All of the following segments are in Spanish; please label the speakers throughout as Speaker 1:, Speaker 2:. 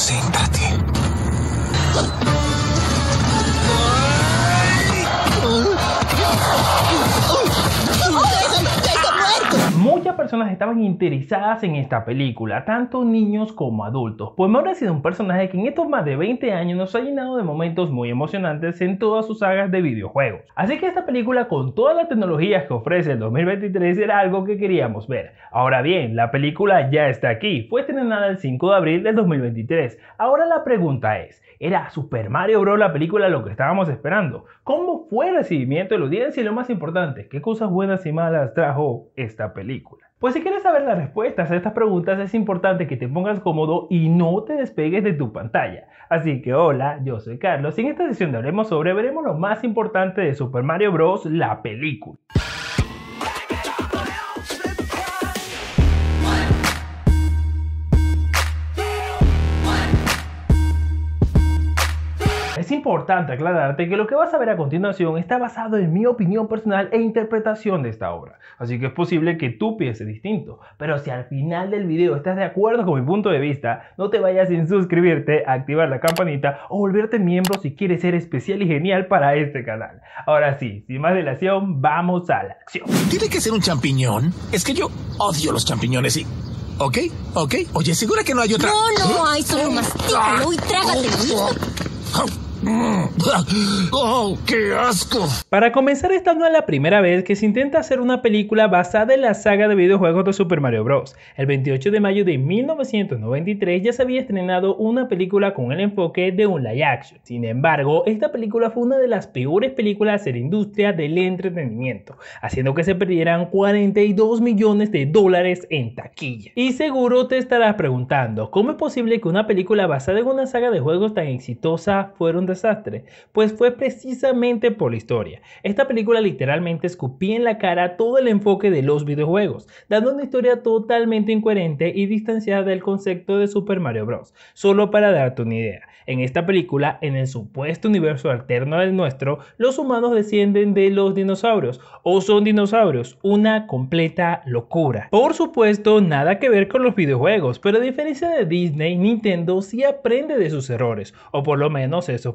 Speaker 1: Concentrati. personas estaban interesadas en esta película, tanto niños como adultos, pues me ha sido un personaje que en estos más de 20 años nos ha llenado de momentos muy emocionantes en todas sus sagas de videojuegos. Así que esta película con todas las tecnologías que ofrece el 2023 era algo que queríamos ver. Ahora bien, la película ya está aquí, fue estrenada el 5 de abril del 2023. Ahora la pregunta es, ¿era Super Mario Bros la película lo que estábamos esperando? ¿Cómo fue el recibimiento de la audiencia? Y lo más importante, ¿qué cosas buenas y malas trajo esta película? Pues si quieres saber las respuestas a estas preguntas es importante que te pongas cómodo y no te despegues de tu pantalla. Así que hola, yo soy Carlos y en esta sesión de Hablemos sobre veremos lo más importante de Super Mario Bros. la película. Es importante aclararte que lo que vas a ver a continuación está basado en mi opinión personal e interpretación de esta obra, así que es posible que tú pienses distinto, pero si al final del video estás de acuerdo con mi punto de vista, no te vayas sin suscribirte, activar la campanita o volverte miembro si quieres ser especial y genial para este canal. Ahora sí, sin más dilación, vamos a la acción. ¿Tiene que ser un champiñón? Es que yo odio los champiñones y... ¿Ok? ¿Ok? Oye, ¿segura que no hay otra? No, no ¿Eh? hay, solo y Mm. ¡Oh, asco! Para comenzar, esta no es la primera vez que se intenta hacer una película basada en la saga de videojuegos de Super Mario Bros. El 28 de mayo de 1993 ya se había estrenado una película con el enfoque de un live action. Sin embargo, esta película fue una de las peores películas de la industria del entretenimiento, haciendo que se perdieran 42 millones de dólares en taquilla. Y seguro te estarás preguntando, ¿cómo es posible que una película basada en una saga de juegos tan exitosa fuera un desastre? Pues fue precisamente por la historia. Esta película literalmente escupía en la cara todo el enfoque de los videojuegos, dando una historia totalmente incoherente y distanciada del concepto de Super Mario Bros. Solo para darte una idea, en esta película, en el supuesto universo alterno del nuestro, los humanos descienden de los dinosaurios, o son dinosaurios, una completa locura. Por supuesto, nada que ver con los videojuegos, pero a diferencia de Disney, Nintendo sí aprende de sus errores, o por lo menos eso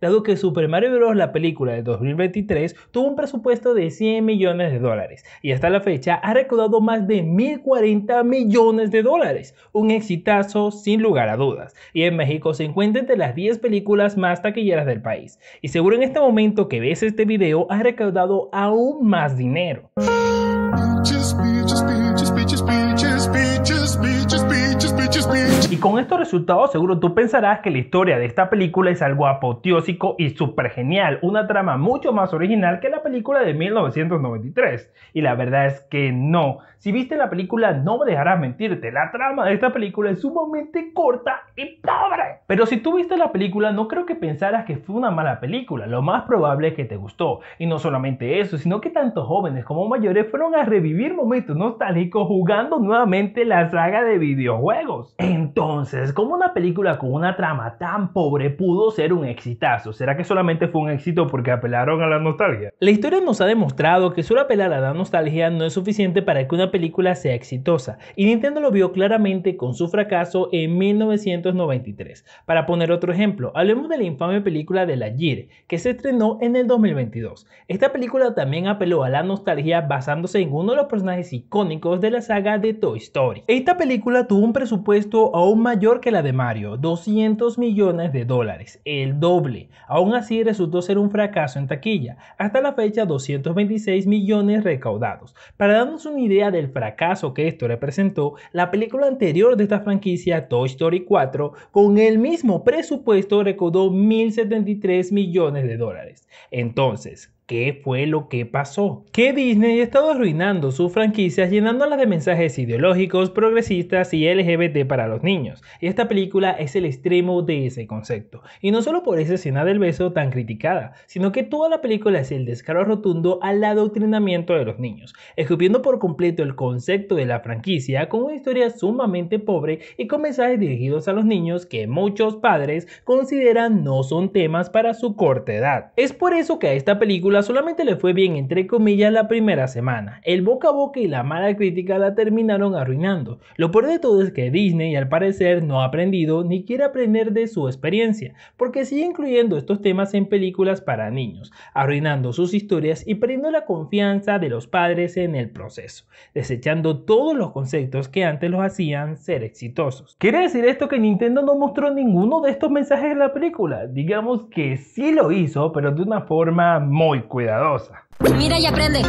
Speaker 1: dado que Super Mario Bros. la película de 2023 tuvo un presupuesto de 100 millones de dólares y hasta la fecha ha recaudado más de 1.040 millones de dólares, un exitazo sin lugar a dudas, y en México se encuentra entre las 10 películas más taquilleras del país, y seguro en este momento que ves este video ha recaudado aún más dinero. Y con estos resultados seguro tú pensarás que la historia de esta película es algo apoteósico y súper genial, una trama mucho más original que la película de 1993. Y la verdad es que no. Si viste la película no me dejarás mentirte, la trama de esta película es sumamente corta y pobre. Pero si tú viste la película no creo que pensaras que fue una mala película, lo más probable es que te gustó. Y no solamente eso, sino que tanto jóvenes como mayores fueron a revivir momentos nostálgicos jugando nuevamente la saga de videojuegos. Entonces, ¿cómo una película con una trama tan pobre pudo ser un exitazo? ¿Será que solamente fue un éxito porque apelaron a la nostalgia? La historia nos ha demostrado que solo apelar a la nostalgia no es suficiente para que una película sea exitosa, y Nintendo lo vio claramente con su fracaso en 1993. Para poner otro ejemplo, hablemos de la infame película de la JIR, que se estrenó en el 2022. Esta película también apeló a la nostalgia basándose en uno de los personajes icónicos de la saga de Toy Story. Esta película tuvo un presupuesto a mayor que la de Mario, 200 millones de dólares, el doble. Aún así resultó ser un fracaso en taquilla, hasta la fecha 226 millones recaudados. Para darnos una idea del fracaso que esto representó, la película anterior de esta franquicia, Toy Story 4, con el mismo presupuesto recaudó 1.073 millones de dólares. Entonces, qué fue lo que pasó. Que Disney ha estado arruinando sus franquicias llenándolas de mensajes ideológicos, progresistas y LGBT para los niños. Y esta película es el extremo de ese concepto. Y no solo por esa escena del beso tan criticada, sino que toda la película es el descaro rotundo al adoctrinamiento de los niños, escupiendo por completo el concepto de la franquicia con una historia sumamente pobre y con mensajes dirigidos a los niños que muchos padres consideran no son temas para su corta edad. Es por eso que a esta película solamente le fue bien entre comillas la primera semana. El boca a boca y la mala crítica la terminaron arruinando. Lo peor de todo es que Disney al parecer no ha aprendido ni quiere aprender de su experiencia, porque sigue incluyendo estos temas en películas para niños, arruinando sus historias y perdiendo la confianza de los padres en el proceso, desechando todos los conceptos que antes los hacían ser exitosos. Quiere decir esto que Nintendo no mostró ninguno de estos mensajes en la película. Digamos que sí lo hizo, pero de una forma muy cuidadosa. Mira y aprende.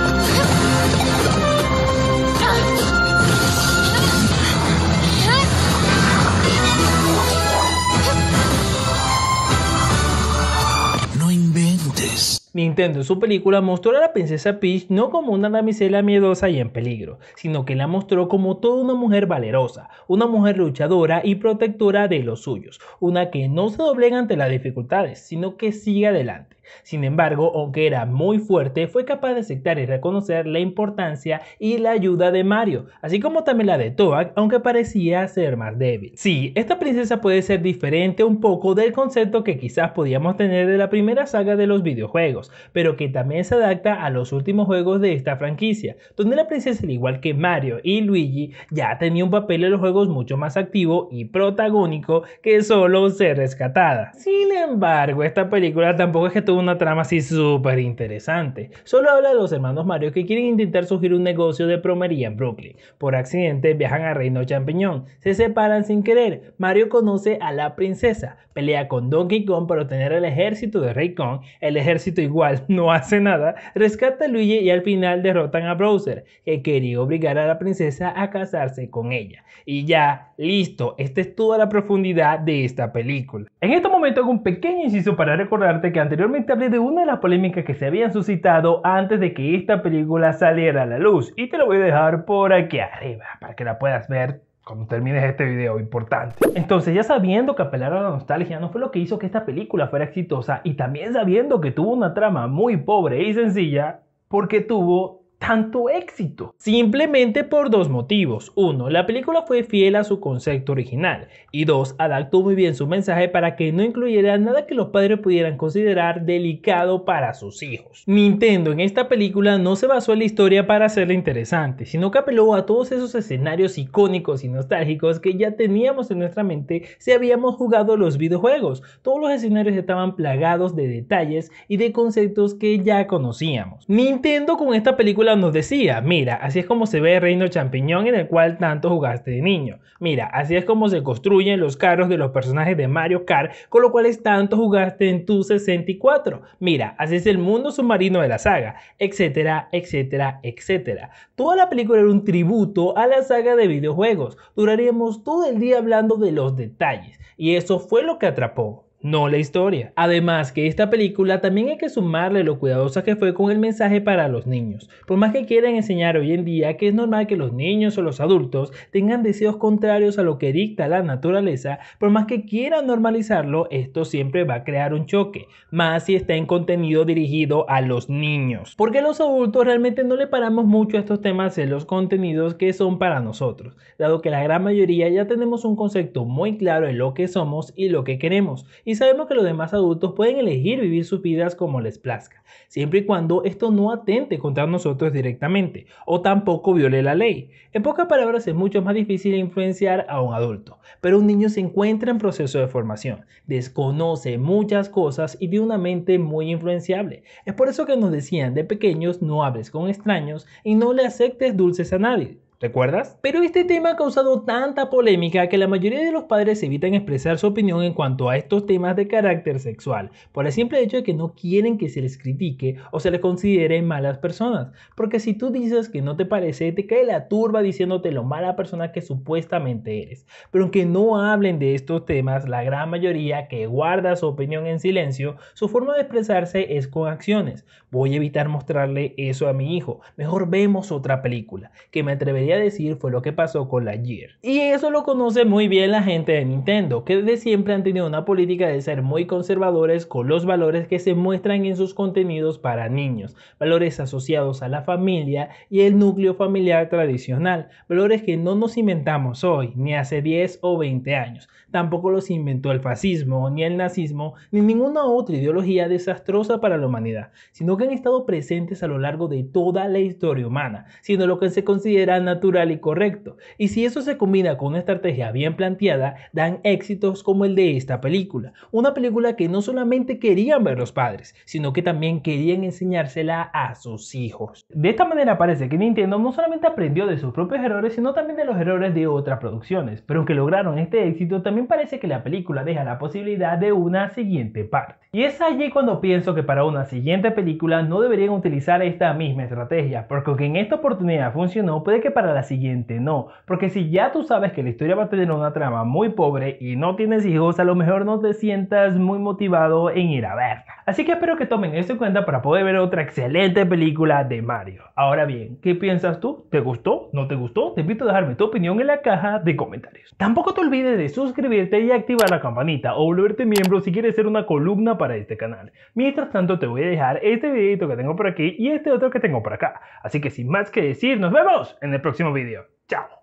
Speaker 1: No inventes. Nintendo en su película mostró a la princesa Peach no como una damisela miedosa y en peligro, sino que la mostró como toda una mujer valerosa, una mujer luchadora y protectora de los suyos, una que no se doblega ante las dificultades, sino que sigue adelante. Sin embargo, aunque era muy fuerte, fue capaz de aceptar y reconocer la importancia y la ayuda de Mario, así como también la de Toad, aunque parecía ser más débil. Sí, esta princesa puede ser diferente un poco del concepto que quizás podíamos tener de la primera saga de los videojuegos, pero que también se adapta a los últimos juegos de esta franquicia, donde la princesa, al igual que Mario y Luigi, ya tenía un papel en los juegos mucho más activo y protagónico que solo ser rescatada. Sin embargo, esta película tampoco es que tuvo una trama así súper interesante. Solo habla de los hermanos Mario que quieren intentar surgir un negocio de promería en Brooklyn. Por accidente viajan a Reino Champiñón, se separan sin querer. Mario conoce a la princesa, pelea con Donkey Kong para obtener el ejército de Rey Kong. El ejército igual no hace nada, rescata a Luigi y al final derrotan a Browser que quería obligar a la princesa a casarse con ella. Y ya, listo, esta es toda la profundidad de esta película. En este momento hago un pequeño inciso para recordarte que anteriormente Hablé de una de las polémicas que se habían suscitado antes de que esta película saliera a la luz. Y te lo voy a dejar por aquí arriba para que la puedas ver cuando termines este video importante. Entonces ya sabiendo que apelar a la nostalgia no fue lo que hizo que esta película fuera exitosa y también sabiendo que tuvo una trama muy pobre y sencilla, porque tuvo tanto éxito? Simplemente por dos motivos. Uno, la película fue fiel a su concepto original. Y dos, adaptó muy bien su mensaje para que no incluyera nada que los padres pudieran considerar delicado para sus hijos. Nintendo en esta película no se basó en la historia para hacerla interesante, sino que apeló a todos esos escenarios icónicos y nostálgicos que ya teníamos en nuestra mente si habíamos jugado los videojuegos. Todos los escenarios estaban plagados de detalles y de conceptos que ya conocíamos. Nintendo con esta película nos decía, mira, así es como se ve reino champiñón en el cual tanto jugaste de niño. Mira, así es como se construyen los carros de los personajes de Mario Kart, con los cuales tanto jugaste en tu 64. Mira, así es el mundo submarino de la saga, etcétera, etcétera, etcétera. Toda la película era un tributo a la saga de videojuegos. Duraríamos todo el día hablando de los detalles, y eso fue lo que atrapó no la historia. Además que esta película también hay que sumarle lo cuidadosa que fue con el mensaje para los niños. Por más que quieran enseñar hoy en día que es normal que los niños o los adultos tengan deseos contrarios a lo que dicta la naturaleza, por más que quieran normalizarlo, esto siempre va a crear un choque, más si está en contenido dirigido a los niños. Porque los adultos realmente no le paramos mucho a estos temas en los contenidos que son para nosotros, dado que la gran mayoría ya tenemos un concepto muy claro de lo que somos y lo que queremos y sabemos que los demás adultos pueden elegir vivir sus vidas como les plazca, siempre y cuando esto no atente contra nosotros directamente o tampoco viole la ley. En pocas palabras es mucho más difícil influenciar a un adulto, pero un niño se encuentra en proceso de formación, desconoce muchas cosas y tiene una mente muy influenciable. Es por eso que nos decían de pequeños no hables con extraños y no le aceptes dulces a nadie. ¿recuerdas? Pero este tema ha causado tanta polémica que la mayoría de los padres evitan expresar su opinión en cuanto a estos temas de carácter sexual, por el simple hecho de que no quieren que se les critique o se les considere malas personas, porque si tú dices que no te parece, te cae la turba diciéndote lo mala persona que supuestamente eres. Pero aunque no hablen de estos temas, la gran mayoría que guarda su opinión en silencio, su forma de expresarse es con acciones. Voy a evitar mostrarle eso a mi hijo, mejor vemos otra película, que me atrevería decir fue lo que pasó con la Gear. Y eso lo conoce muy bien la gente de Nintendo, que desde siempre han tenido una política de ser muy conservadores con los valores que se muestran en sus contenidos para niños, valores asociados a la familia y el núcleo familiar tradicional, valores que no nos inventamos hoy, ni hace 10 o 20 años, tampoco los inventó el fascismo, ni el nazismo, ni ninguna otra ideología desastrosa para la humanidad, sino que han estado presentes a lo largo de toda la historia humana, siendo lo que se considera natural natural y correcto. Y si eso se combina con una estrategia bien planteada, dan éxitos como el de esta película. Una película que no solamente querían ver los padres, sino que también querían enseñársela a sus hijos. De esta manera parece que Nintendo no solamente aprendió de sus propios errores, sino también de los errores de otras producciones. Pero aunque lograron este éxito, también parece que la película deja la posibilidad de una siguiente parte. Y es allí cuando pienso que para una siguiente película no deberían utilizar esta misma estrategia, porque aunque en esta oportunidad funcionó, puede que para la siguiente, no. Porque si ya tú sabes que la historia va a tener una trama muy pobre y no tienes hijos, a lo mejor no te sientas muy motivado en ir a verla. Así que espero que tomen eso en cuenta para poder ver otra excelente película de Mario. Ahora bien, ¿qué piensas tú? ¿Te gustó? ¿No te gustó? Te invito a dejarme tu opinión en la caja de comentarios. Tampoco te olvides de suscribirte y activar la campanita o volverte miembro si quieres ser una columna para este canal. Mientras tanto te voy a dejar este videito que tengo por aquí y este otro que tengo por acá. Así que sin más que decir, nos vemos en el próximo próximo vídeo. ¡Chao!